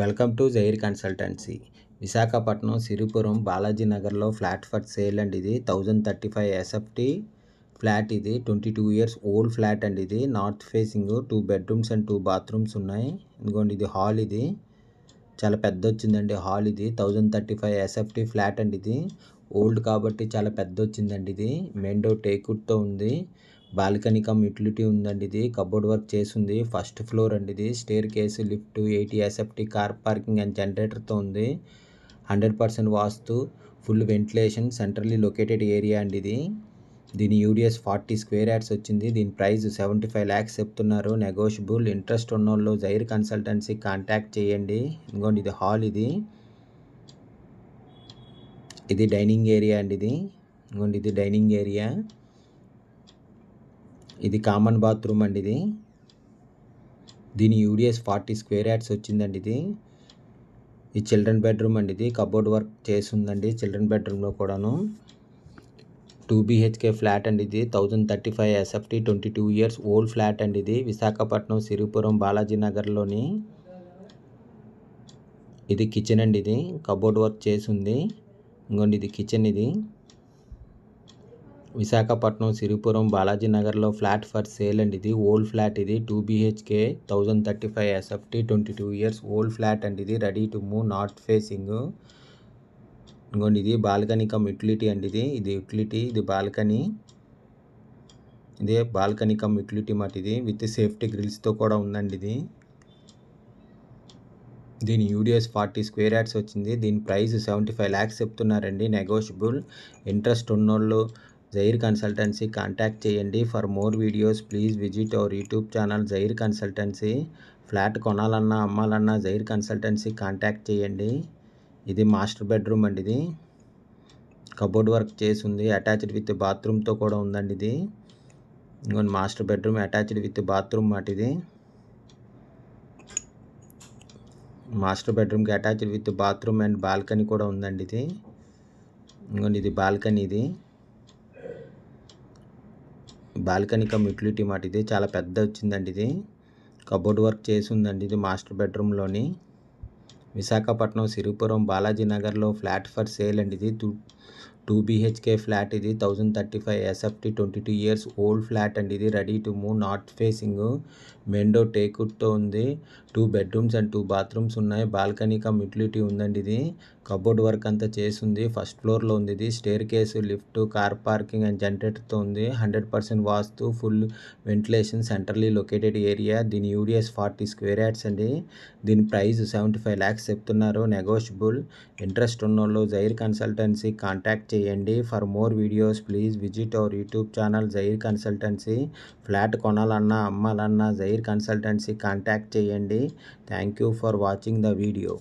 welcome to Jair consultancy Visakhapatnam Siripuram Balaji నగర్లో flat for sale అండి ఇది thousand thirty five SFT flat ఇది twenty two years old flat అండి ఇది north facing two bedrooms and two bathrooms ఉన్నాయి ఇదిగోండి ఇది హాల్ ఇది చాలా పెద్ద వచ్చిందండి హాల్ ఇది thousand thirty five SFT flat అండి ఇది ఓల్డ్ కాబట్టి చాలా పెద్ద వచ్చిందండి ఇది మెయిన్ డోర్ టేకుడ్తో ఉంది బాల్కనీ కమ్ యూటిలిటీ ఉందండి ఇది కబోర్డ్ వర్క్ చేసింది ఫస్ట్ ఫ్లోర్ అండి ఇది staircase lift eighty SFT car parking and జనరేటర్తో ఉంది hundred percent vastu full ventilation centrally located area అండి ఇది దీని యూడిఎస్ ఫార్టీ స్క్వేర్ యాడ్స్ వచ్చింది దీని ప్రైస్ సెవెంటీ ఫైవ్ ల్యాక్స్ చెప్తున్నారు నెగోషియబుల్ ఇంట్రెస్ట్ ఉన్న వాళ్ళు జైర్ కన్సల్టెన్సీ కాంటాక్ట్ చేయండి ఇంకోండి ఇది హాల్ ఇది ఇది డైనింగ్ ఏరియా అండి ఇది ఇంకోండి ఇది డైనింగ్ ఏరియా ఇది కామన్ బాత్రూమ్ అండి ఇది దీని యూడిఎస్ ఫార్టీ స్క్వేర్ యాడ్స్ వచ్చిందండి ఇది ఈ చిల్డ్రన్ బెడ్రూమ్ అండి ఇది కబోర్డ్ వర్క్ చేసిందండి చిల్డ్రన్ బెడ్రూమ్లో కూడాను టూ బీహెచ్కే ఫ్లాట్ అండి ఇది thousand thirty five SFT twenty two years old flat అండి ఇది విశాఖపట్నం సిరిపురం బాలాజీ నగర్లోని ఇది కిచెన్ అండి ఇది కబోర్డ్ వర్క్ చేసి ఉంది ఇంకోండి ఇది కిచెన్ ఇది విశాఖపట్నం సిరిపురం నగర్లో ఫ్లాట్ ఫర్ సేల్ అండ్ ఇది ఓల్డ్ ఫ్లాట్ ఇది two BHK thousand thirty five SFT twenty two years old flat and ఇది ready to move north facing ఇంకోండి ఇది బాల్కనీ కమ్ యుటిలిటీ అండి ఇది ఇది యుటిలిటీ ఇది బాల్కనీ ఇదే బాల్కనీ కమ్ యుటిలిటీ మాట ఇది విత్ సేఫ్టీ గ్రిల్స్తో కూడా ఉందండి ఇది దీని యూడిఎస్ ఫార్టీ స్క్వేర్ యాడ్స్ వచ్చింది దీని ప్రైస్ సెవెంటీ ఫైవ్ ల్యాక్స్ చెప్తున్నారండి నెగోషియబుల్ ఇంట్రెస్ట్ ఉన్నోళ్ళు జైర్ కన్సల్టెన్సీ కాంటాక్ట్ చేయండి for more videos please visit our YouTube channel Jair consultancy flat కొనాలన్నా అమ్మాలన్నా జైర్ కన్సల్టెన్సీ కాంటాక్ట్ చేయండి ఇది మాస్టర్ బెడ్రూమ్ అండి ఇది కబోర్డ్ వర్క్ చేసి ఉంది అటాచ్డ్ విత్ బాత్రూమ్తో కూడా ఉందండి ఇది ఇంకొన్ని master bedroom attached with bathroom మాట ఇది మాస్టర్ బెడ్రూమ్కి attached with bathroom and balcony కూడా ఉందండి ఇది ఇంకొన్ని ఇది బాల్కనీ ఇది బాల్కనీ కమ్ యూటిలిటీ మాట ఇది చాలా పెద్ద వచ్చిందండి ఇది కబోర్డ్ వర్క్ చేసి ఉందండి ఇది మాస్టర్ బెడ్రూమ్లోని విశాఖపట్నం సిరిపురం బాలాజీ నగర్లో ఫ్లాట్ ఫర్ సేల్ అండి ఇది టూ బీహెచ్కే ఫ్లాట్ ఇది thousand thirty five SFT twenty two years old flat అండి ఇది ready to move north facing మెండో టేకుడ్తో ఉంది two bedrooms and two bathrooms ఉన్నాయి బాల్కనీ కమ్ యూటిలిటీ ఉందండి ఇది కబోర్డ్ వర్క్ అంతా చేసింది ఫస్ట్ ఫ్లోర్లో ఉంది ఇది staircase lift car parking and జనరేటర్తో ఉంది hundred percent vastu full ventilation centrally located area దీని యూడిఎస్ ఫార్టీ స్క్వేర్ యాడ్స్ అండి దీని ప్రైస్ సెవెంటీ ఫైవ్ ల్యాక్స్ చెప్తున్నారు నెగోషియబుల్ ఇంట్రెస్ట్ ఉన్న వాళ్ళు జైర్ కన్సల్టెన్సీ కాంటాక్ట్ చేయండి for more videos please visit our YouTube channel Jair consultancy flat కొనాలన్నా అమ్మాలన్నా జైర్ కన్సల్టెన్సీ కాంటాక్ట్ చేయండి thank you for watching the video